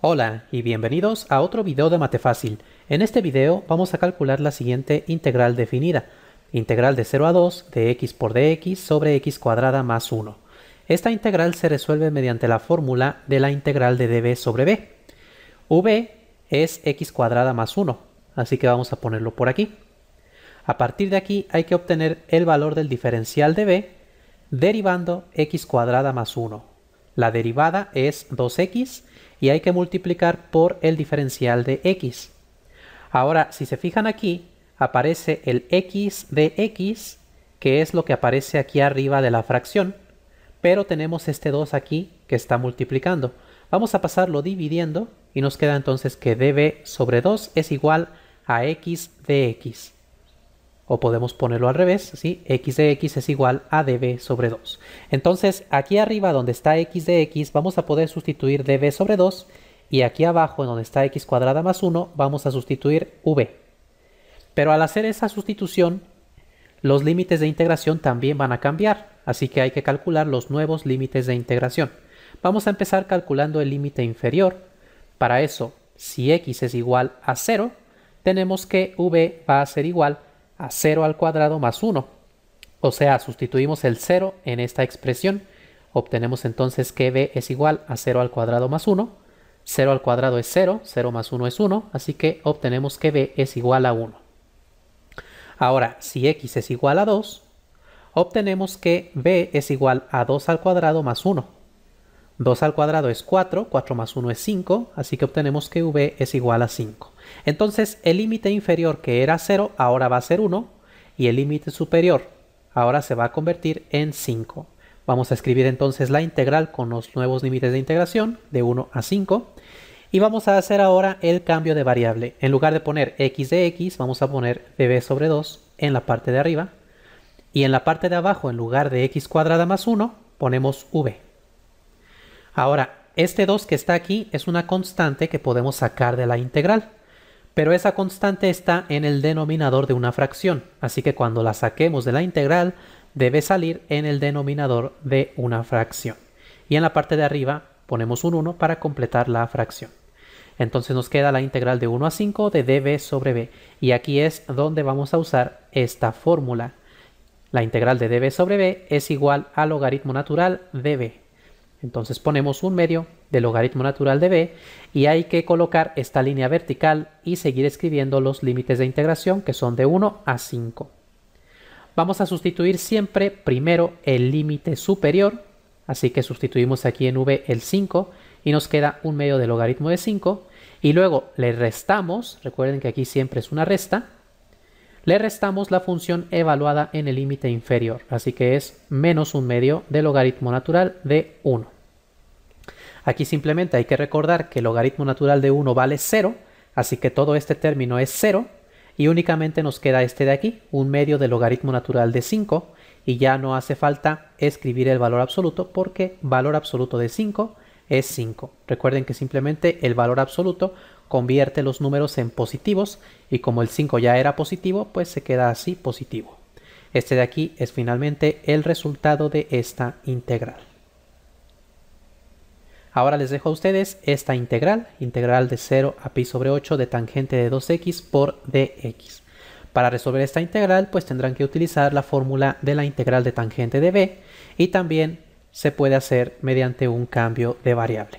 Hola y bienvenidos a otro video de mate fácil. En este video vamos a calcular la siguiente integral definida, integral de 0 a 2 de x por dx sobre x cuadrada más 1. Esta integral se resuelve mediante la fórmula de la integral de dv sobre b. v es x cuadrada más 1, así que vamos a ponerlo por aquí. A partir de aquí hay que obtener el valor del diferencial de b derivando x cuadrada más 1 la derivada es 2x y hay que multiplicar por el diferencial de x. Ahora, si se fijan aquí, aparece el x de x, que es lo que aparece aquí arriba de la fracción, pero tenemos este 2 aquí que está multiplicando. Vamos a pasarlo dividiendo y nos queda entonces que db sobre 2 es igual a x de x o podemos ponerlo al revés, x de x es igual a db sobre 2. Entonces, aquí arriba donde está x de x, vamos a poder sustituir db sobre 2, y aquí abajo en donde está x cuadrada más 1, vamos a sustituir v. Pero al hacer esa sustitución, los límites de integración también van a cambiar, así que hay que calcular los nuevos límites de integración. Vamos a empezar calculando el límite inferior. Para eso, si x es igual a 0, tenemos que v va a ser igual a 0 al cuadrado más 1. O sea, sustituimos el 0 en esta expresión. Obtenemos entonces que b es igual a 0 al cuadrado más 1. 0 al cuadrado es 0, 0 más 1 es 1, así que obtenemos que b es igual a 1. Ahora, si x es igual a 2, obtenemos que b es igual a 2 al cuadrado más 1. 2 al cuadrado es 4, 4 más 1 es 5, así que obtenemos que v es igual a 5. Entonces el límite inferior que era 0 ahora va a ser 1 y el límite superior ahora se va a convertir en 5. Vamos a escribir entonces la integral con los nuevos límites de integración de 1 a 5 y vamos a hacer ahora el cambio de variable. En lugar de poner x de x vamos a poner dv sobre 2 en la parte de arriba y en la parte de abajo en lugar de x cuadrada más 1 ponemos v. Ahora, este 2 que está aquí es una constante que podemos sacar de la integral pero esa constante está en el denominador de una fracción, así que cuando la saquemos de la integral debe salir en el denominador de una fracción. Y en la parte de arriba ponemos un 1 para completar la fracción. Entonces nos queda la integral de 1 a 5 de db sobre b. Y aquí es donde vamos a usar esta fórmula. La integral de db sobre b es igual al logaritmo natural de b. Entonces ponemos un medio del logaritmo natural de b y hay que colocar esta línea vertical y seguir escribiendo los límites de integración que son de 1 a 5. Vamos a sustituir siempre primero el límite superior, así que sustituimos aquí en v el 5 y nos queda un medio del logaritmo de 5 y luego le restamos, recuerden que aquí siempre es una resta, le restamos la función evaluada en el límite inferior, así que es menos un medio del logaritmo natural de 1. Aquí simplemente hay que recordar que el logaritmo natural de 1 vale 0, así que todo este término es 0, y únicamente nos queda este de aquí, un medio del logaritmo natural de 5, y ya no hace falta escribir el valor absoluto porque valor absoluto de 5 es 5. Recuerden que simplemente el valor absoluto convierte los números en positivos y como el 5 ya era positivo, pues se queda así positivo. Este de aquí es finalmente el resultado de esta integral. Ahora les dejo a ustedes esta integral, integral de 0 a pi sobre 8 de tangente de 2x por dx. Para resolver esta integral, pues tendrán que utilizar la fórmula de la integral de tangente de b y también se puede hacer mediante un cambio de variable.